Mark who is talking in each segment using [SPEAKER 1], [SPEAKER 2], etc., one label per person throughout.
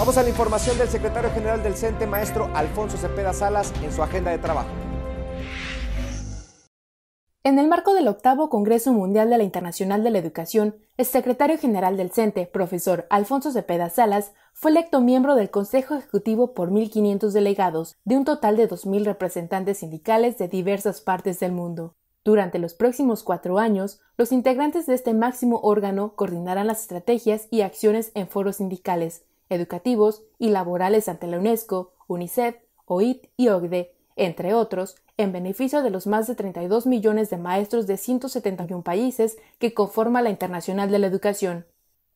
[SPEAKER 1] Vamos a la información del secretario general del CENTE, maestro Alfonso Cepeda Salas, en su agenda de trabajo.
[SPEAKER 2] En el marco del octavo Congreso Mundial de la Internacional de la Educación, el secretario general del CENTE, profesor Alfonso Cepeda Salas, fue electo miembro del Consejo Ejecutivo por 1.500 delegados, de un total de 2.000 representantes sindicales de diversas partes del mundo. Durante los próximos cuatro años, los integrantes de este máximo órgano coordinarán las estrategias y acciones en foros sindicales, educativos y laborales ante la UNESCO, UNICEF, OIT y OGDE, entre otros, en beneficio de los más de 32 millones de maestros de 171 países que conforman la Internacional de la Educación.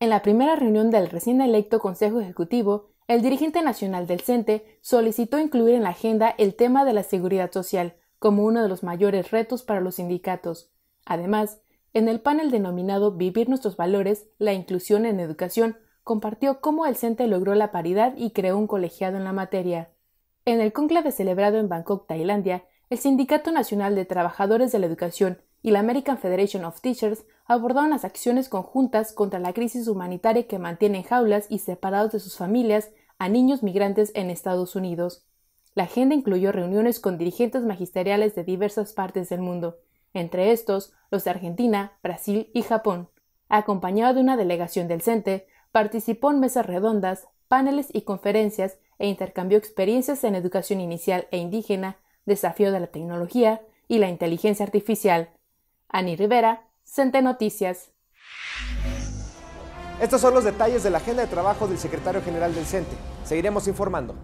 [SPEAKER 2] En la primera reunión del recién electo Consejo Ejecutivo, el dirigente nacional del CENTE solicitó incluir en la agenda el tema de la seguridad social como uno de los mayores retos para los sindicatos. Además, en el panel denominado Vivir nuestros valores, la inclusión en educación compartió cómo el CENTE logró la paridad y creó un colegiado en la materia. En el conclave celebrado en Bangkok, Tailandia, el Sindicato Nacional de Trabajadores de la Educación y la American Federation of Teachers abordaron las acciones conjuntas contra la crisis humanitaria que mantiene en jaulas y separados de sus familias a niños migrantes en Estados Unidos. La agenda incluyó reuniones con dirigentes magisteriales de diversas partes del mundo, entre estos los de Argentina, Brasil y Japón. Acompañado de una delegación del CENTE, Participó en mesas redondas, paneles y conferencias e intercambió experiencias en educación inicial e indígena, desafío de la tecnología y la inteligencia artificial. Ani Rivera, Cente Noticias.
[SPEAKER 1] Estos son los detalles de la agenda de trabajo del secretario general del CENTE. Seguiremos informando.